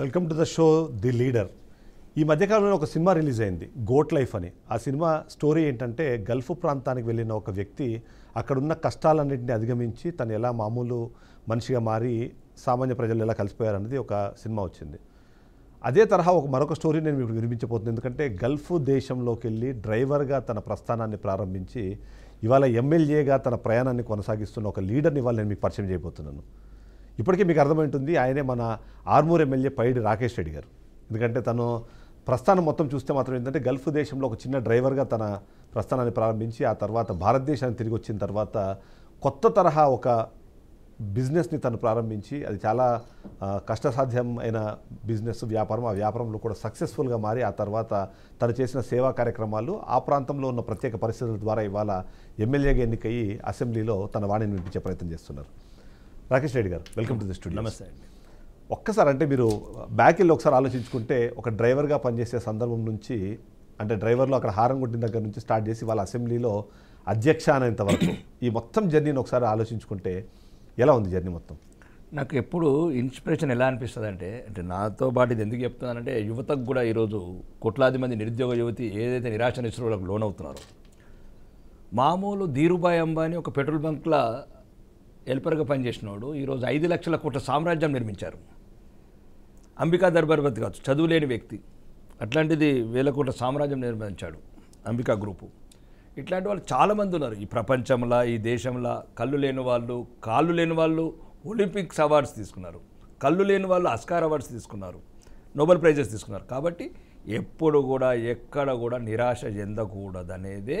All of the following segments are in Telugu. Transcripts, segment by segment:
Welcome to the show the leader ఈ మధ్యకాలంలో ఒక సినిమా రిలీజ్ అయింది గోట్ లైఫ్ అని ఆ సినిమా స్టోరీ ఏంటంటే గల్ఫ్ ప్రాంతానికి వెళ్ళిన ఒక వ్యక్తి అక్కడున్న కష్టాలన్నింటినీ అధిగమించి తను ఎలా మామూలు మనిషిగా మారి సామాన్య ప్రజలు ఎలా కలిసిపోయారన్నది ఒక సినిమా వచ్చింది అదే తరహా ఒక మరొక స్టోరీ నేను ఇప్పుడు వినిపించబోతుంది ఎందుకంటే గల్ఫ్ దేశంలోకి వెళ్ళి డ్రైవర్గా తన ప్రస్థానాన్ని ప్రారంభించి ఇవాళ ఎమ్మెల్యేగా తన ప్రయాణాన్ని కొనసాగిస్తున్న ఒక లీడర్ని ఇవాళ నేను మీకు పరిచయం చేయబోతున్నాను ఇప్పటికీ మీకు అర్థమైంటుంది ఆయనే మన ఆర్మూర్ ఎమ్మెల్యే పైడి రాకేష్ రెడ్డి గారు ఎందుకంటే తను ప్రస్థానం మొత్తం చూస్తే మాత్రం ఏంటంటే గల్ఫ్ దేశంలో ఒక చిన్న డ్రైవర్గా తన ప్రస్థానాన్ని ప్రారంభించి ఆ తర్వాత భారతదేశానికి తిరిగి వచ్చిన తర్వాత కొత్త తరహా ఒక బిజినెస్ని తను ప్రారంభించి అది చాలా కష్టసాధ్యం అయిన బిజినెస్ వ్యాపారం ఆ వ్యాపారంలో కూడా సక్సెస్ఫుల్గా మారి ఆ తర్వాత తను చేసిన సేవా కార్యక్రమాలు ఆ ప్రాంతంలో ఉన్న ప్రత్యేక పరిస్థితుల ద్వారా ఇవాళ ఎమ్మెల్యేగా ఎన్నికయ్యి అసెంబ్లీలో తన వాణిని వినిపించే ప్రయత్నం చేస్తున్నారు రాకేష్ రెడ్డి గారు వెల్కమ్ టు ది స్టూడియో నమస్తే అండి ఒక్కసారి అంటే మీరు బ్యాక్ వెళ్ళి ఒకసారి ఆలోచించుకుంటే ఒక డ్రైవర్గా పనిచేసే సందర్భం నుంచి అంటే డ్రైవర్లో అక్కడ హారం కొట్టిన దగ్గర నుంచి స్టార్ట్ చేసి వాళ్ళ అసెంబ్లీలో అధ్యక్ష అనేంత వరకు ఈ మొత్తం జర్నీని ఒకసారి ఆలోచించుకుంటే ఎలా ఉంది జర్నీ మొత్తం నాకు ఎప్పుడు ఇన్స్పిరేషన్ ఎలా అనిపిస్తుంది అంటే అంటే నాతో పాటు ఇది ఎందుకు చెప్తున్నానంటే యువతకు కూడా ఈరోజు కోట్లాది మంది నిరుద్యోగ యువతి ఏదైతే నిరాశ నిశ్రువులకు అవుతున్నారో మామూలు ధీరుభాయ్ అంబానీ ఒక పెట్రోల్ బంక్లా హెల్పర్గా వాడు ఈరోజు ఐదు లక్షల కోట్ల సామ్రాజ్యం నిర్మించారు అంబికా దర్బార్వతి కావచ్చు చదువు లేని వ్యక్తి అట్లాంటిది వేల కోట్ల సామ్రాజ్యం నిర్మించాడు అంబికా గ్రూపు ఇట్లాంటి వాళ్ళు చాలామంది ఉన్నారు ఈ ప్రపంచంలో ఈ దేశంలో కళ్ళు లేని వాళ్ళు కాళ్ళు లేని వాళ్ళు ఒలింపిక్స్ అవార్డ్స్ తీసుకున్నారు కళ్ళు లేని వాళ్ళు అస్కార్ అవార్డ్స్ తీసుకున్నారు నోబెల్ ప్రైజెస్ తీసుకున్నారు కాబట్టి ఎప్పుడు కూడా ఎక్కడ కూడా నిరాశ చెందకూడదనేదే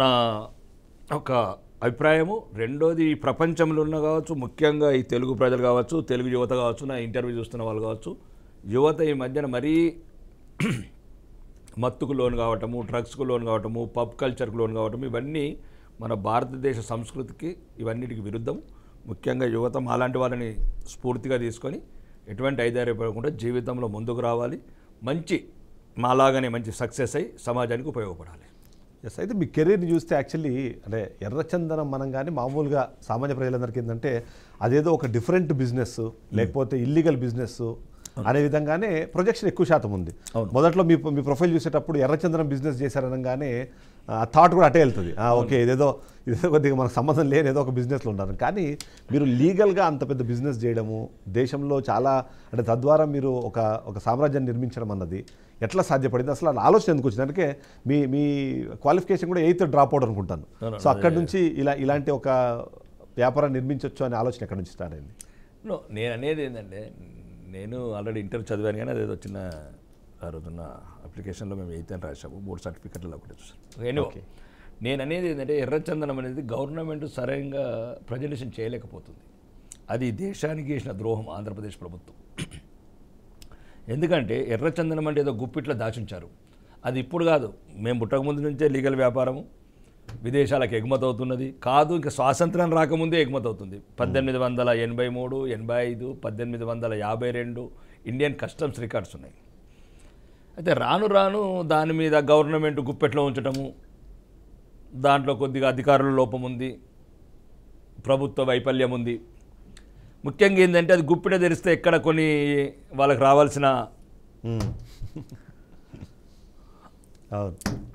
నా ఒక అభిప్రాయము రెండోది ఈ ప్రపంచంలో ఉన్న కావచ్చు ముఖ్యంగా ఈ తెలుగు ప్రజలు కావచ్చు తెలుగు యువత కావచ్చు నా ఇంటర్వ్యూ చూస్తున్న వాళ్ళు కావచ్చు యువత ఈ మధ్యన మరీ మత్తుకు లోన్ కావటము డ్రగ్స్కు లోన్ కావటము పబ్ కల్చర్కు లోన్ కావటము ఇవన్నీ మన భారతదేశ సంస్కృతికి ఇవన్నిటికి విరుద్ధం ముఖ్యంగా యువత అలాంటి వాళ్ళని స్ఫూర్తిగా తీసుకొని ఎటువంటి పడకుండా జీవితంలో ముందుకు రావాలి మంచి మాలాగానే మంచి సక్సెస్ అయ్యి సమాజానికి ఉపయోగపడాలి ఎస్ అయితే మీ కెరీర్ని చూస్తే యాక్చువల్లీ అంటే ఎర్రచందనం మనం కానీ మామూలుగా సామాన్య ప్రజలందరికీ ఏంటంటే అదేదో ఒక డిఫరెంట్ బిజినెస్ లేకపోతే ఇల్లీగల్ బిజినెస్ అనే విధంగానే ప్రొజెక్షన్ ఎక్కువ శాతం ఉంది మొదట్లో మీ మీ ప్రొఫైల్ చూసేటప్పుడు ఎర్రచందనం బిజినెస్ చేశారనగానే ఆ థాట్ కూడా అటే వెళ్తుంది ఓకే ఇదేదో ఇదేదో కొద్దిగా మనకు సంబంధం లేని ఏదో ఒక బిజినెస్లో ఉంటారు కానీ మీరు లీగల్గా అంత పెద్ద బిజినెస్ చేయడము దేశంలో చాలా అంటే తద్వారా మీరు ఒక ఒక సామ్రాజ్యాన్ని నిర్మించడం అన్నది ఎట్లా సాధ్యపడింది అసలు ఆలోచన ఎందుకు వచ్చింది అందుకే మీ మీ క్వాలిఫికేషన్ కూడా ఎయిత్ డ్రాప్ అవుట్ అనుకుంటాను సో అక్కడి నుంచి ఇలా ఇలాంటి ఒక వ్యాపారం నిర్మించవచ్చు అనే ఆలోచన ఎక్కడి నుంచి స్టార్ట్ అయింది నేను అనేది ఏంటంటే నేను ఆల్రెడీ ఇంటర్ చదివాను కానీ అదేదో చిన్న ఆ రోజున అప్లికేషన్లో మేము ఎయిత్ అని రాసాము మూడు సర్టిఫికెట్లు ఒకటి చూసాం ఓకే నేను అనేది ఏంటంటే ఎర్రచందనం అనేది గవర్నమెంట్ సరైనగా ప్రజెంటేషన్ చేయలేకపోతుంది అది దేశానికి చేసిన ద్రోహం ఆంధ్రప్రదేశ్ ప్రభుత్వం ఎందుకంటే ఎర్రచందనం అంటే ఏదో గుప్పిట్లో దాచించారు అది ఇప్పుడు కాదు మేము పుట్టకముందు నుంచే లీగల్ వ్యాపారము విదేశాలకు ఎగుమతి అవుతున్నది కాదు ఇంకా స్వాతంత్రం రాకముందే ఎగుమతి అవుతుంది పద్దెనిమిది వందల ఎనభై మూడు ఎనభై ఐదు పద్దెనిమిది వందల యాభై రెండు ఇండియన్ కస్టమ్స్ రికార్డ్స్ ఉన్నాయి అయితే రాను రాను దాని మీద గవర్నమెంట్ గుప్పెట్లో ఉంచటము దాంట్లో కొద్దిగా అధికారుల లోపం ఉంది ప్రభుత్వ వైఫల్యం ఉంది ముఖ్యంగా ఏంటంటే అది గుప్పిట తెరిస్తే ఎక్కడ కొన్ని వాళ్ళకి రావాల్సిన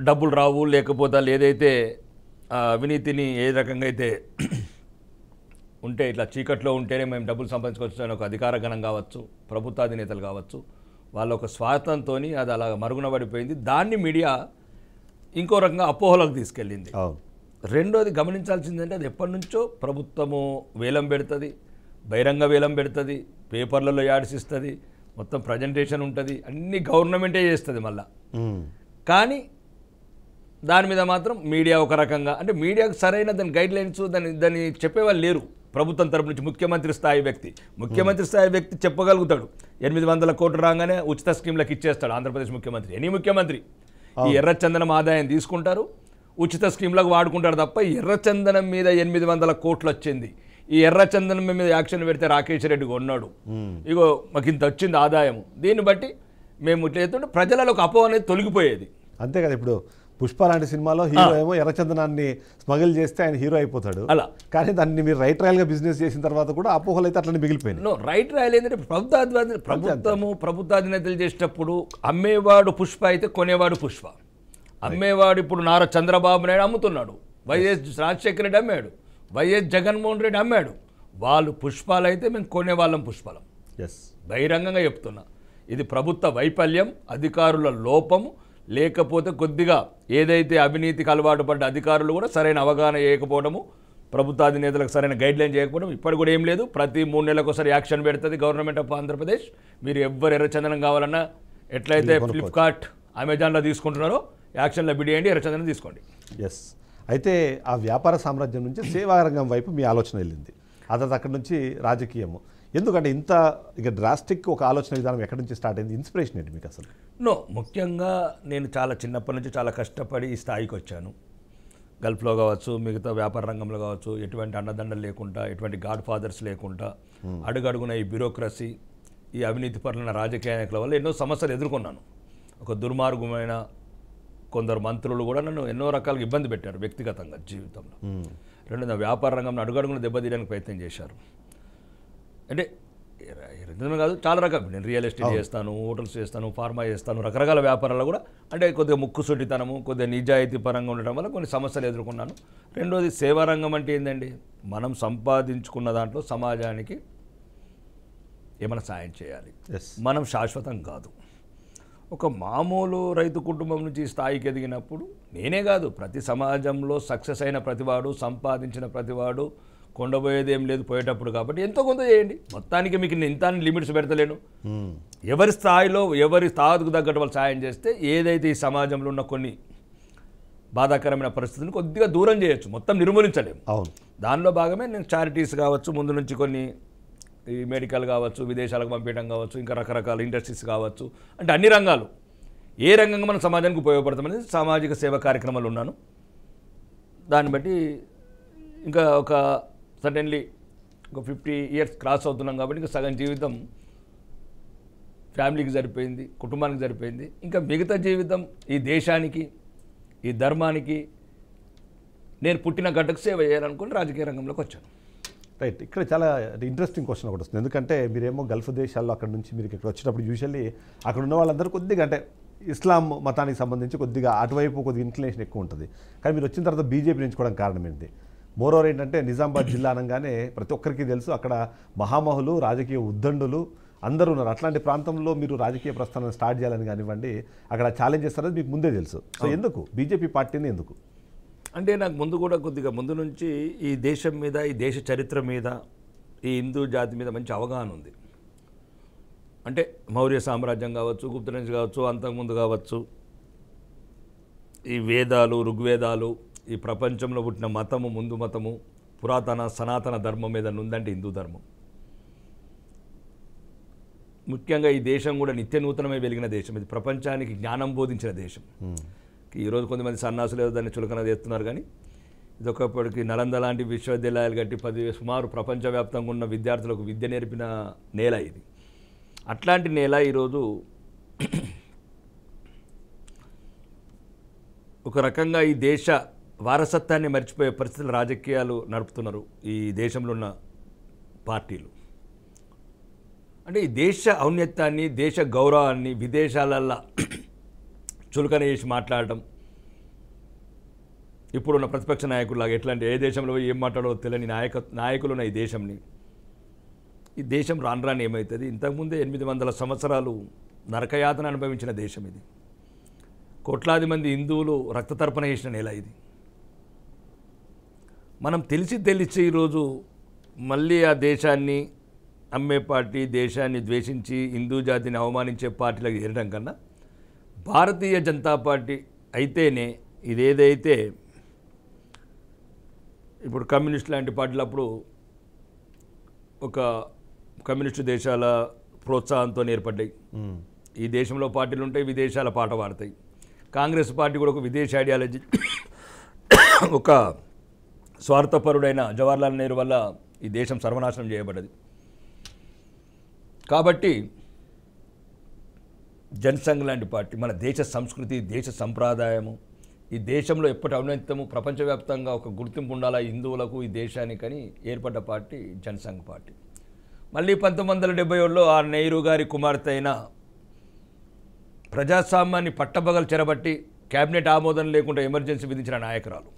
డబ్బులు రావు లేకపోతే ఏదైతే అవినీతిని ఏ రకంగా అయితే ఉంటే ఇట్లా చీకట్లో ఉంటేనే మేము డబ్బులు సంపాదించుకోవచ్చు అని ఒక అధికార గణం కావచ్చు ప్రభుత్వాధినేతలు కావచ్చు వాళ్ళ ఒక స్వార్థంతో అది అలా మరుగున పడిపోయింది దాన్ని మీడియా ఇంకో రకంగా అపోహలకు తీసుకెళ్ళింది రెండోది గమనించాల్సింది అంటే అది ఎప్పటి నుంచో ప్రభుత్వము వేలం పెడుతుంది బహిరంగ వేలం పెడుతుంది పేపర్లలో యాడ్సిస్తుంది మొత్తం ప్రజెంటేషన్ ఉంటుంది అన్ని గవర్నమెంటే చేస్తుంది మళ్ళా కానీ దాని మీద మాత్రం మీడియా ఒక రకంగా అంటే మీడియాకు సరైన దాని గైడ్ లైన్స్ దాని దాన్ని చెప్పేవాళ్ళు లేరు ప్రభుత్వం తరపు నుంచి ముఖ్యమంత్రి స్థాయి వ్యక్తి ముఖ్యమంత్రి స్థాయి వ్యక్తి చెప్పగలుగుతాడు ఎనిమిది వందల కోట్లు రాగానే ఉచిత స్కీమ్లకు ఇచ్చేస్తాడు ఆంధ్రప్రదేశ్ ముఖ్యమంత్రి ఎనీ ముఖ్యమంత్రి ఈ ఎర్రచందనం ఆదాయం తీసుకుంటారు ఉచిత స్కీమ్లకు వాడుకుంటారు తప్ప ఎర్రచందనం మీద ఎనిమిది వందల కోట్లు వచ్చింది ఈ ఎర్రచందనం మీద యాక్షన్ పెడితే రాకేష్ రెడ్డి కొన్నాడు ఇగో మాకు ఇంత వచ్చింది ఆదాయం దీన్ని బట్టి మేము ఇట్లా ప్రజలలో ఒక అపో అనేది తొలగిపోయేది అంతే కదా ఇప్పుడు పుష్ప లాంటి సినిమాలో హీరో ఏమో ఎర్రచందనాన్ని స్మగిల్ చేస్తే ఆయన హీరో అయిపోతాడు అలా కానీ దాన్ని మీరు రైట్ రాయల్ గా బిజినెస్ చేసిన తర్వాత కూడా అపోహలు అయితే అట్లనే మిగిలిపోయింది రైట్ రాయల్ ఏంటంటే ప్రభుత్వాధిపతి ప్రభుత్వము ప్రభుత్వాధినేతలు చేసేటప్పుడు అమ్మేవాడు పుష్ప అయితే కొనేవాడు పుష్ప అమ్మేవాడు ఇప్పుడు నారా చంద్రబాబు నాయుడు అమ్ముతున్నాడు వైఎస్ రాజశేఖర రెడ్డి అమ్మాడు వైఎస్ జగన్మోహన్ రెడ్డి అమ్మాడు వాళ్ళు పుష్పాలు అయితే మేము కొనేవాళ్ళం పుష్పాలం ఎస్ బహిరంగంగా చెప్తున్నా ఇది ప్రభుత్వ వైఫల్యం అధికారుల లోపము లేకపోతే కొద్దిగా ఏదైతే అవినీతికి అలవాటు పడ్డ అధికారులు కూడా సరైన అవగాహన చేయకపోవడము ప్రభుత్వ అధినేతలకు సరైన గైడ్లైన్ చేయకపోవడం ఇప్పటి కూడా ఏం లేదు ప్రతి మూడు నెలలకు ఒకసారి యాక్షన్ పెడుతుంది గవర్నమెంట్ ఆఫ్ ఆంధ్రప్రదేశ్ మీరు ఎవ్వరు ఎర్రచందనం కావాలన్నా ఎట్లయితే ఫ్లిప్కార్ట్ అమెజాన్లో తీసుకుంటున్నారో యాక్షన్లో బిడియండి ఎర్రచందనం తీసుకోండి ఎస్ అయితే ఆ వ్యాపార సామ్రాజ్యం నుంచి సేవారంగం వైపు మీ ఆలోచన వెళ్ళింది అతను అక్కడి నుంచి రాజకీయము ఎందుకంటే ఇంత ఇక డ్రాస్టిక్ ఒక ఆలోచన విధానం ఎక్కడి నుంచి స్టార్ట్ అయింది ఇన్స్పిరేషన్ ఏంటి మీకు అసలు నో ముఖ్యంగా నేను చాలా చిన్నప్పటి నుంచి చాలా కష్టపడి ఈ స్థాయికి వచ్చాను గల్ఫ్లో కావచ్చు మిగతా వ్యాపార రంగంలో కావచ్చు ఎటువంటి అన్నదండలు లేకుండా ఎటువంటి గాడ్ ఫాదర్స్ లేకుండా hmm. అడుగడుగున ఈ బ్యూరోక్రసీ ఈ అవినీతి పరులైన రాజకీయ నాయకుల వల్ల ఎన్నో సమస్యలు ఎదుర్కొన్నాను ఒక దుర్మార్గమైన కొందరు మంత్రులు కూడా నన్ను ఎన్నో రకాలుగా ఇబ్బంది పెట్టారు వ్యక్తిగతంగా జీవితంలో hmm. రెండు నా వ్యాపార రంగంలో అడుగడుగున దెబ్బతీయడానికి ప్రయత్నం చేశారు అంటే రెండున్నర కాదు చాలా రకాలు నేను రియల్ ఎస్టేట్ చేస్తాను హోటల్స్ చేస్తాను ఫార్మా చేస్తాను రకరకాల వ్యాపారాలు కూడా అంటే కొద్దిగా ముక్కుసొట్టితనము కొద్దిగా నిజాయితీ పరంగా ఉండటం వల్ల కొన్ని సమస్యలు ఎదుర్కొన్నాను రెండోది సేవారంగం అంటే ఏంటండి మనం సంపాదించుకున్న దాంట్లో సమాజానికి ఏమైనా సాయం చేయాలి మనం శాశ్వతం కాదు ఒక మామూలు రైతు కుటుంబం నుంచి స్థాయికి ఎదిగినప్పుడు నేనే కాదు ప్రతి సమాజంలో సక్సెస్ అయిన ప్రతివాడు సంపాదించిన ప్రతివాడు కొండపోయేది ఏం లేదు పోయేటప్పుడు కాబట్టి ఎంతో కొంత చేయండి మొత్తానికి మీకు నేను ఇంత లిమిట్స్ పెడతలేను ఎవరి స్థాయిలో ఎవరి స్థాయికు తగ్గట్టు వాళ్ళు సాయం చేస్తే ఏదైతే ఈ సమాజంలో ఉన్న కొన్ని బాధాకరమైన పరిస్థితిని కొద్దిగా దూరం చేయొచ్చు మొత్తం నిర్మూలించలేము అవును దానిలో భాగమే నేను చారిటీస్ కావచ్చు ముందు నుంచి కొన్ని ఈ మెడికల్ కావచ్చు విదేశాలకు పంపించడం కావచ్చు ఇంకా రకరకాల ఇండస్ట్రీస్ కావచ్చు అంటే అన్ని రంగాలు ఏ రంగంగా మనం సమాజానికి ఉపయోగపడతామని సామాజిక సేవ కార్యక్రమాలు ఉన్నాను దాన్ని బట్టి ఇంకా ఒక సడన్లీ ఒక ఫిఫ్టీ ఇయర్స్ క్రాస్ అవుతున్నాం కాబట్టి ఇంకా సగం జీవితం ఫ్యామిలీకి సరిపోయింది కుటుంబానికి సరిపోయింది ఇంకా మిగతా జీవితం ఈ దేశానికి ఈ ధర్మానికి నేను పుట్టిన గడ్డకు సేవ చేయాలనుకుని రాజకీయ రంగంలోకి వచ్చాను రైట్ ఇక్కడ చాలా ఇంట్రెస్టింగ్ క్వశ్చన్ ఒకటి వస్తుంది ఎందుకంటే మీరేమో గల్ఫ్ దేశాల్లో అక్కడ నుంచి మీరు ఇక్కడ వచ్చినప్పుడు యూజువల్లీ అక్కడ ఉన్న వాళ్ళందరూ కొద్దిగా అంటే ఇస్లాం మతానికి సంబంధించి కొద్దిగా అటువైపు కొద్దిగా ఇన్క్లినేషన్ ఎక్కువ ఉంటుంది కానీ మీరు వచ్చిన తర్వాత బీజేపీ ఎంచుకోవడానికి కారణం ఏంటి మోరోర్ ఏంటంటే నిజామాబాద్ జిల్లా అనగానే ప్రతి ఒక్కరికి తెలుసు అక్కడ మహామహులు రాజకీయ ఉద్దండులు అందరూ ఉన్నారు అట్లాంటి ప్రాంతంలో మీరు రాజకీయ ప్రస్థానం స్టార్ట్ చేయాలని కానివ్వండి అక్కడ ఛాలెంజ్ చేస్తారని మీకు ముందే తెలుసు సో ఎందుకు బీజేపీ పార్టీని ఎందుకు అంటే నాకు ముందు కూడా కొద్దిగా ముందు నుంచి ఈ దేశం మీద ఈ దేశ చరిత్ర మీద ఈ హిందూ జాతి మీద మంచి అవగాహన ఉంది అంటే మౌర్య సామ్రాజ్యం కావచ్చు గుప్త నుంచి కావచ్చు అంతకుముందు కావచ్చు ఈ వేదాలు ఋగ్వేదాలు ఈ ప్రపంచంలో పుట్టిన మతము ముందు మతము పురాతన సనాతన ధర్మం మీద ఉందంటే హిందూ ధర్మం ముఖ్యంగా ఈ దేశం కూడా నిత్య నూతనమే వెలిగిన దేశం ఇది ప్రపంచానికి జ్ఞానం బోధించిన దేశం ఈరోజు కొంతమంది సన్నాసులు ఏదో దాన్ని చులకన చేస్తున్నారు కానీ ఇది ఒకప్పటికి నలంద లాంటి విశ్వవిద్యాలయాలు కట్టి పది సుమారు ప్రపంచవ్యాప్తంగా ఉన్న విద్యార్థులకు విద్య నేర్పిన నేల ఇది అట్లాంటి నేల ఈరోజు ఒక రకంగా ఈ దేశ వారసత్వాన్ని మర్చిపోయే పరిస్థితులు రాజకీయాలు నడుపుతున్నారు ఈ దేశంలో ఉన్న పార్టీలు అంటే ఈ దేశ ఔన్నత్యాన్ని దేశ గౌరవాన్ని విదేశాలల్లో చులకన చేసి మాట్లాడటం ఇప్పుడున్న ప్రతిపక్ష నాయకుల్లాగా ఎట్లా అంటే ఏ దేశంలో ఏం మాట్లాడో తెలియని నాయక నాయకులున్న ఈ దేశంని ఈ దేశం రాను రాని ఏమవుతుంది ఇంతకుముందే ఎనిమిది వందల సంవత్సరాలు నరకయాతన అనుభవించిన దేశం ఇది కోట్లాది మంది హిందువులు రక్తతర్పణ చేసిన నేల ఇది మనం తెలిసి తెలిసి ఈరోజు మళ్ళీ ఆ దేశాన్ని అమ్మే పార్టీ దేశాన్ని ద్వేషించి హిందూ జాతిని అవమానించే పార్టీలకు చేరడం కన్నా భారతీయ జనతా పార్టీ అయితేనే ఇదేదైతే ఇప్పుడు కమ్యూనిస్ట్ లాంటి పార్టీలప్పుడు ఒక కమ్యూనిస్టు దేశాల ప్రోత్సాహంతో ఏర్పడ్డాయి ఈ దేశంలో పార్టీలు ఉంటాయి విదేశాల పాట పాడతాయి కాంగ్రెస్ పార్టీ కూడా ఒక విదేశీ ఐడియాలజీ ఒక స్వార్థపరుడైన జవహర్లాల్ నెహ్రూ వల్ల ఈ దేశం సర్వనాశనం చేయబడ్డది కాబట్టి జనసంఘ్ లాంటి పార్టీ మన దేశ సంస్కృతి దేశ సంప్రదాయము ఈ దేశంలో ఎప్పటి ఔన్నత్యము ప్రపంచవ్యాప్తంగా ఒక గుర్తింపు ఉండాలా హిందువులకు ఈ దేశానికని ఏర్పడ్డ పార్టీ జనసంఘ్ పార్టీ మళ్ళీ పంతొమ్మిది వందల డెబ్బై ఏడులో ఆ నెహ్రూ గారి కుమార్తె అయిన ప్రజాస్వామ్యాన్ని పట్టబగలు చెరబట్టి కేబినెట్ ఆమోదం లేకుండా ఎమర్జెన్సీ విధించిన నాయకురాలు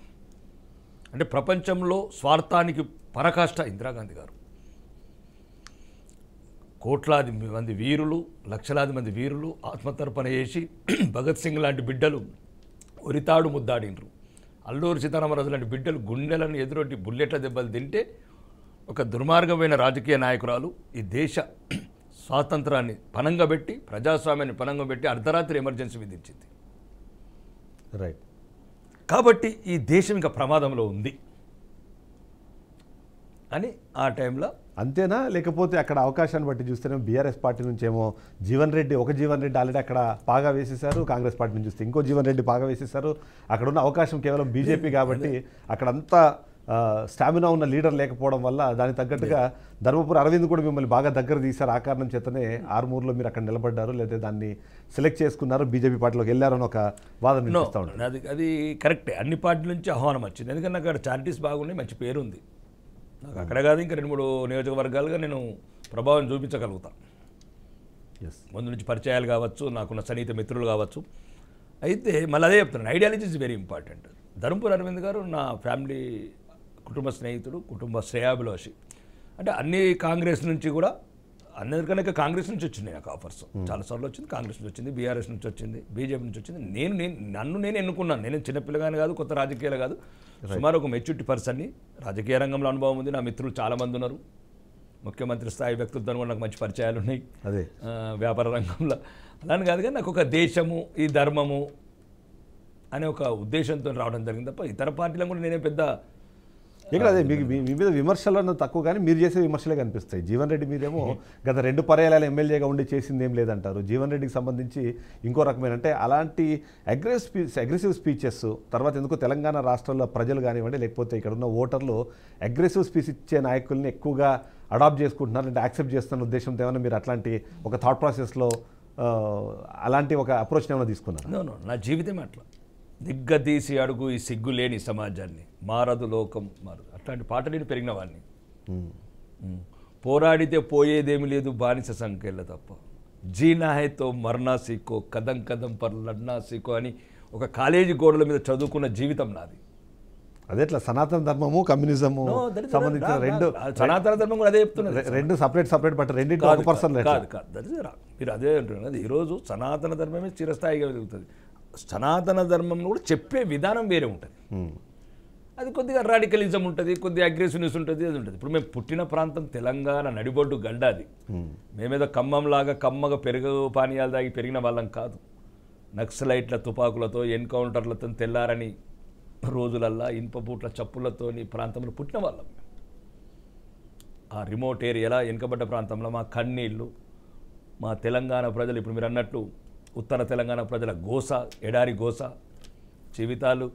అంటే ప్రపంచంలో స్వార్థానికి పరకాష్ట ఇందిరాగాంధీ గారు కోట్లాది మంది వీరులు లక్షలాది మంది వీరులు ఆత్మతర్పణ చేసి భగత్ సింగ్ లాంటి బిడ్డలు ఉరితాడు ముద్దాడినరు అల్లూరు సీతారామరాజు లాంటి బిడ్డలు గుండెలను ఎదురొట్టి బుల్లెట్ల దెబ్బలు తింటే ఒక దుర్మార్గమైన రాజకీయ నాయకురాలు ఈ దేశ స్వాతంత్రాన్ని పనంగా పెట్టి ప్రజాస్వామ్యాన్ని పనంగా పెట్టి అర్ధరాత్రి ఎమర్జెన్సీ విధించింది రైట్ కాబట్టి ఈ దేశం ఇంకా ప్రమాదంలో ఉంది అని ఆ టైంలో అంతేనా లేకపోతే అక్కడ అవకాశాన్ని బట్టి చూస్తేనే బీఆర్ఎస్ పార్టీ నుంచి ఏమో జీవన్ రెడ్డి ఒక జీవన్ రెడ్డి ఆల్రెడీ అక్కడ బాగా వేసేశారు కాంగ్రెస్ పార్టీ నుంచి చూస్తే ఇంకో జీవన్ రెడ్డి బాగా వేసేశారు అక్కడ ఉన్న అవకాశం కేవలం బీజేపీ కాబట్టి అక్కడంతా స్టామినా ఉన్న లీడర్ లేకపోవడం వల్ల దానికి తగ్గట్టుగా ధర్మపురి అరవింద్ కూడా మిమ్మల్ని బాగా దగ్గర తీశారు ఆ కారణం చేతనే hmm. ఆర్మూర్లో మీరు అక్కడ నిలబడ్డారు లేదా దాన్ని సెలెక్ట్ చేసుకున్నారు బీజేపీ పార్టీలోకి వెళ్ళారని ఒక వాదన వినిపిస్తూ ఉంటుంది అది అది కరెక్టే అన్ని పార్టీల నుంచి ఆహ్వానం వచ్చింది ఎందుకంటే నాకు అక్కడ చారిటీస్ బాగున్నాయి మంచి పేరు ఉంది నాకు hmm. అక్కడ కాదు ఇంకా రెండు మూడు నియోజకవర్గాలుగా నేను ప్రభావం చూపించగలుగుతాను ఎస్ ముందు నుంచి పరిచయాలు కావచ్చు నాకున్న సన్నిహిత మిత్రులు కావచ్చు అయితే మళ్ళీ అదే చెప్తున్నాను ideology is very important Dharmapuri Arvind garu నా ఫ్యామిలీ కుటుంబ స్నేహితుడు కుటుంబ శ్రేయాభిలాషి అంటే అన్ని కాంగ్రెస్ నుంచి కూడా అందరికన్నా కాంగ్రెస్ నుంచి వచ్చింది నాకు ఆఫర్స్ చాలాసార్లు వచ్చింది కాంగ్రెస్ నుంచి వచ్చింది బీఆర్ఎస్ నుంచి వచ్చింది బీజేపీ నుంచి వచ్చింది నేను నేను నన్ను నేను ఎన్నుకున్నాను నేను చిన్నపిల్లగానే కాదు కొత్త రాజకీయాలు కాదు సుమారు ఒక మెచ్యూరిటీ పర్సన్ని రాజకీయ రంగంలో అనుభవం ఉంది నా మిత్రులు చాలామంది ఉన్నారు ముఖ్యమంత్రి స్థాయి వ్యక్తులతో కూడా నాకు మంచి పరిచయాలు ఉన్నాయి అదే వ్యాపార రంగంలో అలానే కాదు కానీ నాకు ఒక దేశము ఈ ధర్మము అనే ఒక ఉద్దేశంతో రావడం జరిగింది తప్ప ఇతర పార్టీలను కూడా నేనే పెద్ద ఇక్కడ అదే మీకు మీ మీద విమర్శలు అన్నది తక్కువ కానీ మీరు చేసే విమర్శలే కనిపిస్తాయి జీవన్ రెడ్డి మీరేమో గత రెండు పర్యాయాలు ఎమ్మెల్యేగా ఉండి చేసింది ఏం లేదంటారు జీవన్ రెడ్డికి సంబంధించి ఇంకో రకమైన అంటే అలాంటి అగ్రెసివ్ స్పీచ్ అగ్రెసివ్ స్పీచెస్ తర్వాత ఎందుకు తెలంగాణ రాష్ట్రంలో ప్రజలు కానివ్వండి లేకపోతే ఇక్కడ ఉన్న ఓటర్లు అగ్రెసివ్ స్పీచ్ ఇచ్చే నాయకుల్ని ఎక్కువగా అడాప్ట్ చేసుకుంటున్నారు అంటే యాక్సెప్ట్ చేస్తున్న ఉద్దేశంతో ఏమైనా మీరు అట్లాంటి ఒక థాట్ ప్రాసెస్లో అలాంటి ఒక అప్రోచ్ని ఏమైనా తీసుకున్నారు నా జీవితం అట్లా దిగ్గతీసి అడుగు ఈ సిగ్గులేని సమాజాన్ని మారదు లోకం మారదు అట్లాంటి పాట నేను పెరిగిన వాడిని hmm. hmm. పోరాడితే పోయేదేమి లేదు బానిస సంఖ్యల తప్ప జీనా మరణా సీకో కదం కదం పర్ లడ్నా సీకో అని ఒక కాలేజీ గోడల మీద చదువుకున్న జీవితం నాది అదే ఇట్లా సనాతన ధర్మము కమ్యూనిజము సంబంధించిన రెండు సనాతన ధర్మం కూడా అదే చెప్తున్నా రెండు సపరేట్ సపరేట్ బట్ రెండు పర్సన్ కాదు కాదు దట్ మీరు అదే అంటున్నారు ఈరోజు సనాతన ధర్మమే చిరస్థాయిగా వెలుగుతుంది సనాతన ధర్మంలో కూడా చెప్పే విధానం వేరే ఉంటుంది అది కొద్దిగా రాడికలిజం ఉంటుంది కొద్దిగా అగ్రెసివ్నెస్ ఉంటుంది అది ఉంటుంది ఇప్పుడు మేము పుట్టిన ప్రాంతం తెలంగాణ నడిబొడ్డు గడ్డ అది మేమేదో ఖమ్మంలాగా కమ్మగా పెరుగు పానీయాలు తాగి పెరిగిన వాళ్ళం కాదు నక్సలైట్ల తుపాకులతో ఎన్కౌంటర్లతో తెల్లారని రోజులల్లా ఇనుపబూట్ల చప్పులతో నీ ప్రాంతంలో పుట్టిన వాళ్ళం ఆ రిమోట్ ఏరియాలో వెనుకబడ్డ ప్రాంతంలో మా కన్నీళ్ళు మా తెలంగాణ ప్రజలు ఇప్పుడు మీరు అన్నట్టు ఉత్తర తెలంగాణ ప్రజల గోస ఎడారి గోస జీవితాలు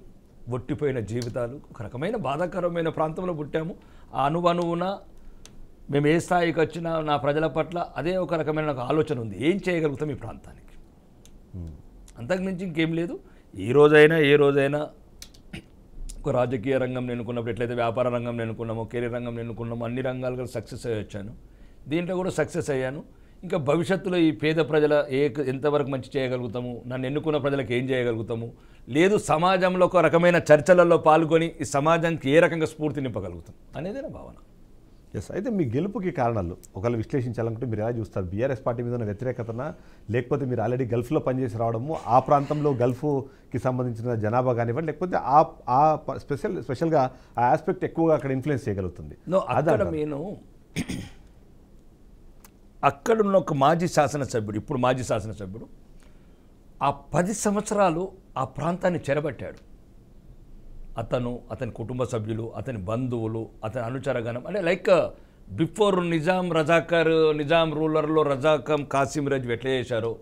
ఒట్టిపోయిన జీవితాలు ఒక రకమైన బాధాకరమైన ప్రాంతంలో పుట్టాము ఆ అనువనువున మేము ఏ స్థాయికి వచ్చినా నా ప్రజల పట్ల అదే ఒక రకమైన నాకు ఆలోచన ఉంది ఏం చేయగలుగుతాం ఈ ప్రాంతానికి అంతకుమించి ఇంకేం లేదు ఈ రోజైనా ఏ రోజైనా ఒక రాజకీయ రంగం నేనుకున్నప్పుడు ఎట్లయితే వ్యాపార రంగం నేనుకున్నామో కెరీర్ రంగం నేనుకున్నామో అన్ని రంగాలుగా సక్సెస్ అయ్యి వచ్చాను దీంట్లో కూడా సక్సెస్ అయ్యాను ఇంకా భవిష్యత్తులో ఈ పేద ప్రజల ఏ ఎంతవరకు మంచి చేయగలుగుతాము నన్ను ఎన్నుకున్న ప్రజలకు ఏం చేయగలుగుతాము లేదు సమాజంలో ఒక రకమైన చర్చలలో పాల్గొని ఈ సమాజానికి ఏ రకంగా స్ఫూర్తి నింపగలుగుతాం అనేది నా భావన ఎస్ అయితే మీ గెలుపుకి కారణాలు ఒకవేళ విశ్లేషించాలనుకుంటే మీరు ఎలా చూస్తారు బీఆర్ఎస్ పార్టీ మీద ఉన్న వ్యతిరేకతన లేకపోతే మీరు ఆల్రెడీ గల్ఫ్లో పనిచేసి రావడము ఆ ప్రాంతంలో గల్ఫ్కి సంబంధించిన జనాభా కానివ్వండి లేకపోతే ఆ ఆ స్పెషల్ స్పెషల్గా ఆ ఆస్పెక్ట్ ఎక్కువగా అక్కడ ఇన్ఫ్లుయెన్స్ చేయగలుగుతుంది అదే నేను అక్కడున్న ఒక మాజీ శాసనసభ్యుడు ఇప్పుడు మాజీ శాసనసభ్యుడు ఆ పది సంవత్సరాలు ఆ ప్రాంతాన్ని చెరబట్టాడు అతను అతని కుటుంబ సభ్యులు అతని బంధువులు అతని అనుచరగణం అంటే like uh, before Nizam Razakar Nizam రూలర్లో రజాకం కాసిం రజ్ ఎట్లా చేశారో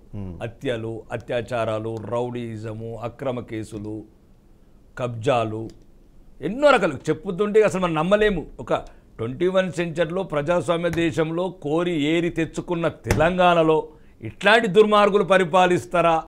హత్యలు అత్యాచారాలు రౌడీజము అక్రమ కేసులు కబ్జాలు ఎన్నో రకాలు చెప్పుతుంటే అసలు మనం నమ్మలేము ఒక ట్వంటీ వన్ సెంచరీలో ప్రజాస్వామ్య దేశంలో కోరి ఏరి తెచ్చుకున్న తెలంగాణలో ఇట్లాంటి దుర్మార్గులు పరిపాలిస్తారా